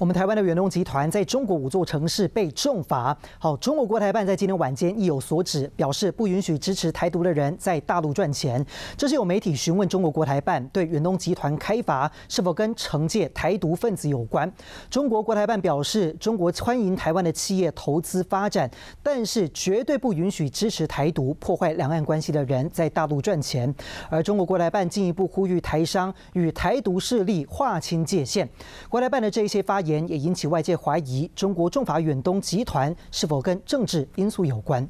我们台湾的远东集团在中国五座城市被重罚。好，中国国台办在今天晚间亦有所指，表示不允许支持台独的人在大陆赚钱。这是有媒体询问中国国台办对远东集团开罚是否跟惩戒台独分子有关？中国国台办表示，中国欢迎台湾的企业投资发展，但是绝对不允许支持台独、破坏两岸关系的人在大陆赚钱。而中国国台办进一步呼吁台商与台独势力划清界限。国台办的这一些发言。也引起外界怀疑，中国重法远东集团是否跟政治因素有关？